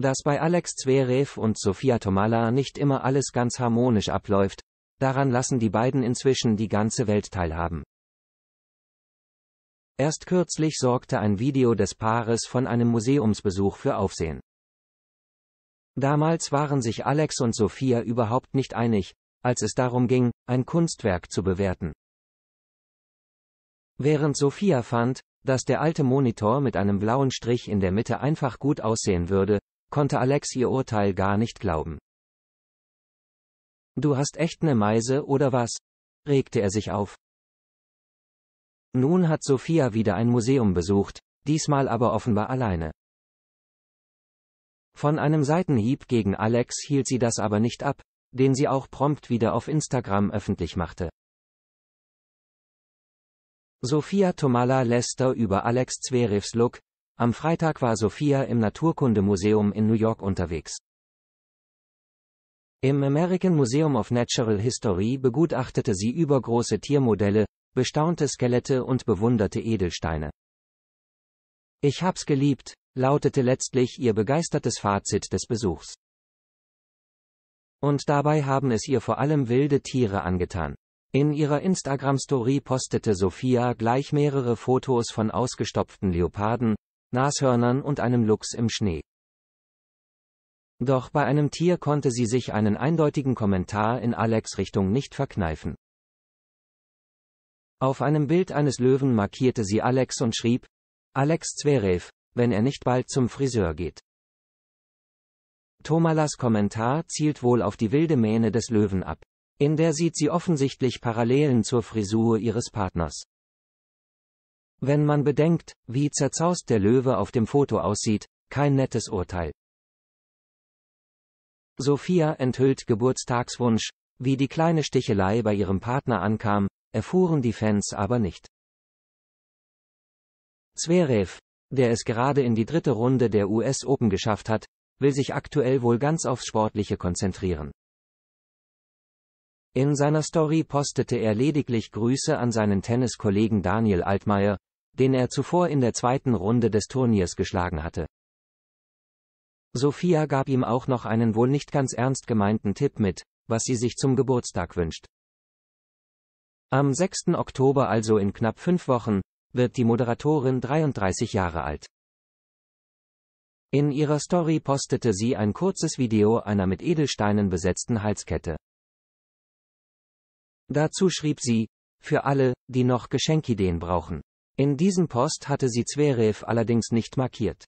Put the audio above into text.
Dass bei Alex Zverev und Sofia Tomala nicht immer alles ganz harmonisch abläuft, daran lassen die beiden inzwischen die ganze Welt teilhaben. Erst kürzlich sorgte ein Video des Paares von einem Museumsbesuch für Aufsehen. Damals waren sich Alex und Sophia überhaupt nicht einig, als es darum ging, ein Kunstwerk zu bewerten. Während Sophia fand, dass der alte Monitor mit einem blauen Strich in der Mitte einfach gut aussehen würde, konnte Alex ihr Urteil gar nicht glauben. Du hast echt ne Meise oder was? regte er sich auf. Nun hat Sophia wieder ein Museum besucht, diesmal aber offenbar alleine. Von einem Seitenhieb gegen Alex hielt sie das aber nicht ab, den sie auch prompt wieder auf Instagram öffentlich machte. Sophia Tomala Lester über Alex Zverevs Look, am Freitag war Sophia im Naturkundemuseum in New York unterwegs. Im American Museum of Natural History begutachtete sie übergroße Tiermodelle, bestaunte Skelette und bewunderte Edelsteine. Ich hab's geliebt, lautete letztlich ihr begeistertes Fazit des Besuchs. Und dabei haben es ihr vor allem wilde Tiere angetan. In ihrer Instagram-Story postete Sophia gleich mehrere Fotos von ausgestopften Leoparden, Nashörnern und einem Luchs im Schnee. Doch bei einem Tier konnte sie sich einen eindeutigen Kommentar in Alex Richtung nicht verkneifen. Auf einem Bild eines Löwen markierte sie Alex und schrieb, Alex Zverev, wenn er nicht bald zum Friseur geht. Tomalas Kommentar zielt wohl auf die wilde Mähne des Löwen ab. In der sieht sie offensichtlich Parallelen zur Frisur ihres Partners. Wenn man bedenkt, wie zerzaust der Löwe auf dem Foto aussieht, kein nettes Urteil. Sophia enthüllt Geburtstagswunsch, wie die kleine Stichelei bei ihrem Partner ankam, erfuhren die Fans aber nicht. Zverev, der es gerade in die dritte Runde der US Open geschafft hat, will sich aktuell wohl ganz aufs Sportliche konzentrieren. In seiner Story postete er lediglich Grüße an seinen Tenniskollegen Daniel Altmaier, den er zuvor in der zweiten Runde des Turniers geschlagen hatte. Sophia gab ihm auch noch einen wohl nicht ganz ernst gemeinten Tipp mit, was sie sich zum Geburtstag wünscht. Am 6. Oktober, also in knapp fünf Wochen, wird die Moderatorin 33 Jahre alt. In ihrer Story postete sie ein kurzes Video einer mit Edelsteinen besetzten Halskette. Dazu schrieb sie, für alle, die noch Geschenkideen brauchen. In diesem Post hatte sie Zverev allerdings nicht markiert.